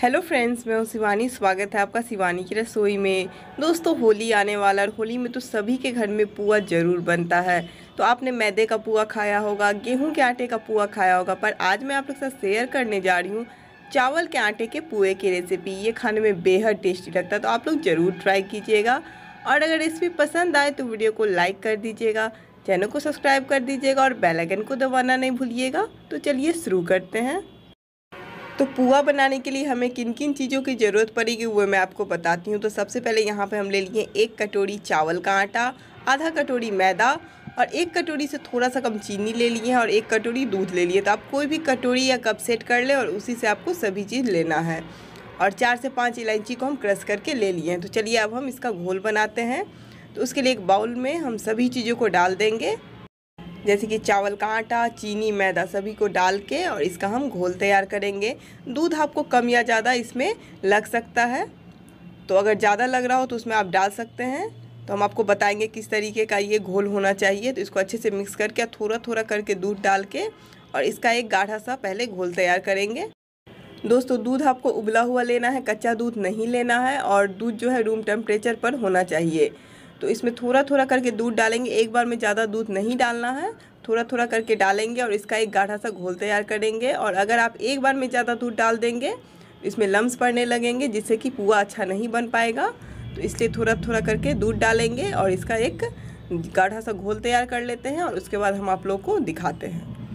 hello friends मैं हूँ शिवानी स्वागत है आपका शिवानी की रसोई में दोस्तों होली आने वाला और होली में तो सभी के घर में पुआ ज़रूर बनता है तो आपने मैदे का पुआ खाया होगा गेहूं के आटे का पुआ खाया होगा पर आज मैं आप लोग साथ शेयर करने जा रही हूँ चावल के आटे के पुए की रेसिपी ये खाने में बेहद टेस्टी लगता है तो आप लोग ज़रूर ट्राई कीजिएगा और अगर रेसिपी पसंद आए तो वीडियो को लाइक कर दीजिएगा चैनल को सब्सक्राइब कर दीजिएगा और बेलाइकन को दबाना नहीं भूलिएगा तो चलिए शुरू करते हैं तो पुआ बनाने के लिए हमें किन किन चीज़ों की ज़रूरत पड़ेगी वो मैं आपको बताती हूँ तो सबसे पहले यहाँ पर हम ले लिए एक कटोरी चावल का आटा आधा कटोरी मैदा और एक कटोरी से थोड़ा सा कम चीनी ले लिए हैं और एक कटोरी दूध ले लिए तो आप कोई भी कटोरी या कप सेट कर लें और उसी से आपको सभी चीज़ लेना है और चार से पाँच इलायची को हम क्रश करके ले लिए हैं तो चलिए अब हम इसका घोल बनाते हैं तो उसके लिए एक बाउल में हम सभी चीज़ों को डाल देंगे जैसे कि चावल का आटा चीनी मैदा सभी को डाल के और इसका हम घोल तैयार करेंगे दूध आपको कम या ज़्यादा इसमें लग सकता है तो अगर ज़्यादा लग रहा हो तो उसमें आप डाल सकते हैं तो हम आपको बताएंगे किस तरीके का ये घोल होना चाहिए तो इसको अच्छे से मिक्स करके थोड़ा थोड़ा करके दूध डाल के और इसका एक गाढ़ा सा पहले घोल तैयार करेंगे दोस्तों दूध आपको उबला हुआ लेना है कच्चा दूध नहीं लेना है और दूध जो है रूम टेम्परेचर पर होना चाहिए तो इसमें थोड़ा थोड़ा करके दूध डालेंगे एक बार में ज़्यादा दूध नहीं डालना है थोड़ा थोड़ा करके डालेंगे और इसका एक गाढ़ा सा घोल तैयार करेंगे और अगर आप एक बार में ज़्यादा दूध डाल देंगे इसमें लम्स पड़ने लगेंगे जिससे कि पुआ अच्छा नहीं बन पाएगा तो इसलिए थोड़ा थोड़ा करके दूध डालेंगे और इसका एक गाढ़ा सा घोल तैयार कर लेते हैं और उसके बाद हम आप लोग को दिखाते हैं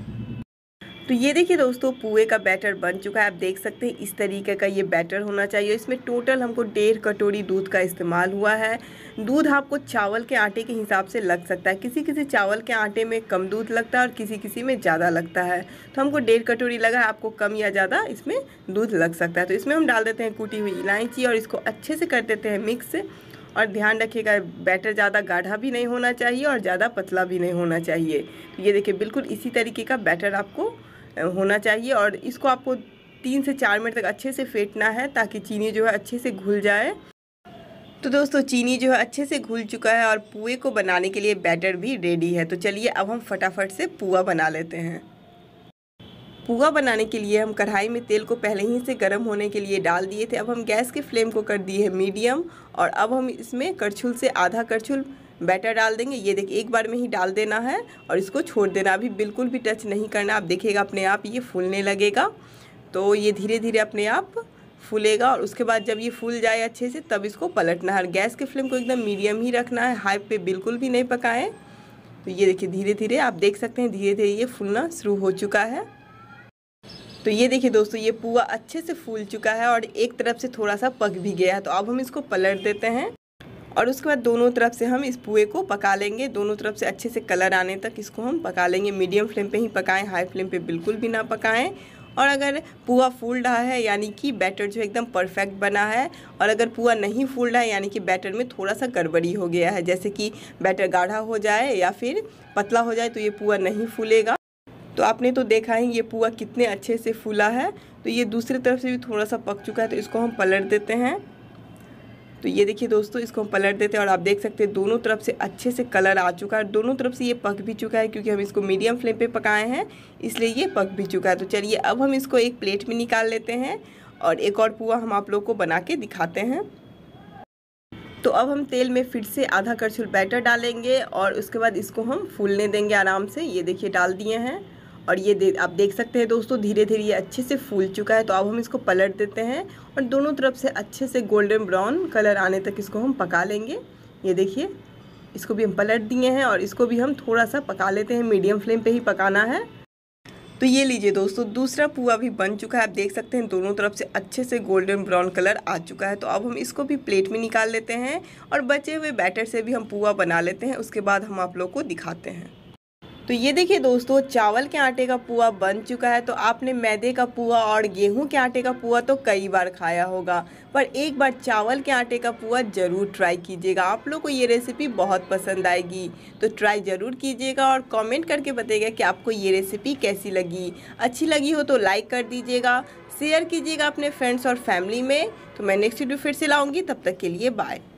तो ये देखिए दोस्तों पुए का बैटर बन चुका है आप देख सकते हैं इस तरीके का ये बैटर होना चाहिए इसमें टोटल हमको डेढ़ कटोरी दूध का इस्तेमाल हुआ है दूध आपको चावल के आटे के हिसाब से लग सकता है किसी किसी चावल के आटे में कम दूध लगता है और किसी किसी में ज़्यादा लगता है तो हमको डेढ़ कटोरी लगा आपको कम या ज़्यादा इसमें दूध लग सकता है तो इसमें हम डाल देते हैं कूटी हुई इलायची और इसको अच्छे से कर देते हैं मिक्स और ध्यान रखिएगा बैटर ज़्यादा गाढ़ा भी नहीं होना चाहिए और ज़्यादा पतला भी नहीं होना चाहिए तो ये देखिए बिल्कुल इसी तरीके का बैटर आपको होना चाहिए और इसको आपको तीन से चार मिनट तक अच्छे से फेंटना है ताकि चीनी जो है अच्छे से घुल जाए तो दोस्तों चीनी जो है अच्छे से घुल चुका है और पुए को बनाने के लिए बैटर भी रेडी है तो चलिए अब हम फटाफट से पुआ बना लेते हैं पुआ बनाने के लिए हम कढ़ाई में तेल को पहले ही से गर्म होने के लिए डाल दिए थे अब हम गैस के फ्लेम को कर दिए हैं मीडियम और अब हम इसमें करछुल से आधा करछुल बैटर डाल देंगे ये देखिए एक बार में ही डाल देना है और इसको छोड़ देना अभी बिल्कुल भी टच नहीं करना आप देखिएगा अपने आप ये फूलने लगेगा तो ये धीरे धीरे अपने आप फूलेगा और उसके बाद जब ये फूल जाए अच्छे से तब इसको पलटना है गैस के फ्लेम को एकदम मीडियम ही रखना है हाई पे बिल्कुल भी नहीं पकाएं तो ये देखिए धीरे धीरे आप देख सकते हैं धीरे धीरे ये फूलना शुरू हो चुका है तो ये देखिए दोस्तों ये पुआ अच्छे से फूल चुका है और एक तरफ से थोड़ा सा पक भी गया है तो अब हम इसको पलट देते हैं और उसके बाद दोनों तरफ से हम इस पुए को पका लेंगे दोनों तरफ से अच्छे से कलर आने तक इसको हम पका लेंगे मीडियम फ्लेम पे ही पकाएं हाई फ्लेम पे बिल्कुल भी ना पकाएं और अगर पुआ फूल रहा है यानी कि बैटर जो एकदम परफेक्ट बना है और अगर पुआ नहीं फूल रहा है यानी कि बैटर में थोड़ा सा गड़बड़ी हो गया है जैसे कि बैटर गाढ़ा हो जाए या फिर पतला हो जाए तो ये पुआ नहीं फूलेगा तो आपने तो देखा है ये पुआ कितने अच्छे से फूला है तो ये दूसरी तरफ से भी थोड़ा सा पक चुका है तो इसको हम पलट देते हैं तो ये देखिए दोस्तों इसको हम पलट देते हैं और आप देख सकते हैं दोनों तरफ से अच्छे से कलर आ चुका है दोनों तरफ से ये पक भी चुका है क्योंकि हम इसको मीडियम फ्लेम पे पकाए हैं इसलिए ये पक भी चुका है तो चलिए अब हम इसको एक प्लेट में निकाल लेते हैं और एक और पुआ हम आप लोग को बना के दिखाते हैं तो अब हम तेल में फिर से आधा करछुल बैटर डालेंगे और उसके बाद इसको हम फूलने देंगे आराम से ये देखिए डाल दिए हैं और ये दे आप देख सकते हैं दोस्तों धीरे धीरे ये अच्छे से फूल चुका है तो अब हम इसको पलट देते हैं और दोनों तरफ से अच्छे से गोल्डन ब्राउन कलर आने तक इसको हम पका लेंगे ये देखिए इसको भी हम पलट दिए हैं और इसको भी हम थोड़ा सा पका लेते हैं मीडियम फ्लेम पे ही पकाना है तो ये लीजिए दोस्तों दूसरा पुआ भी बन चुका है आप देख सकते हैं दोनों तरफ से अच्छे से गोल्डन ब्राउन कलर आ चुका है तो अब हम इसको भी प्लेट में निकाल लेते हैं और बचे हुए बैटर से भी हम पुआ बना लेते हैं उसके बाद हम आप लोग को दिखाते हैं तो ये देखिए दोस्तों चावल के आटे का पुआ बन चुका है तो आपने मैदे का पुआ और गेहूं के आटे का पुआ तो कई बार खाया होगा पर एक बार चावल के आटे का पुआ ज़रूर ट्राई कीजिएगा आप लोग को ये रेसिपी बहुत पसंद आएगी तो ट्राई ज़रूर कीजिएगा और कमेंट करके बताइएगा कि आपको ये रेसिपी कैसी लगी अच्छी लगी हो तो लाइक कर दीजिएगा शेयर कीजिएगा अपने फ्रेंड्स और फैमिली में तो मैं नेक्स्ट वीडियो फिर से लाऊँगी तब तक के लिए बाय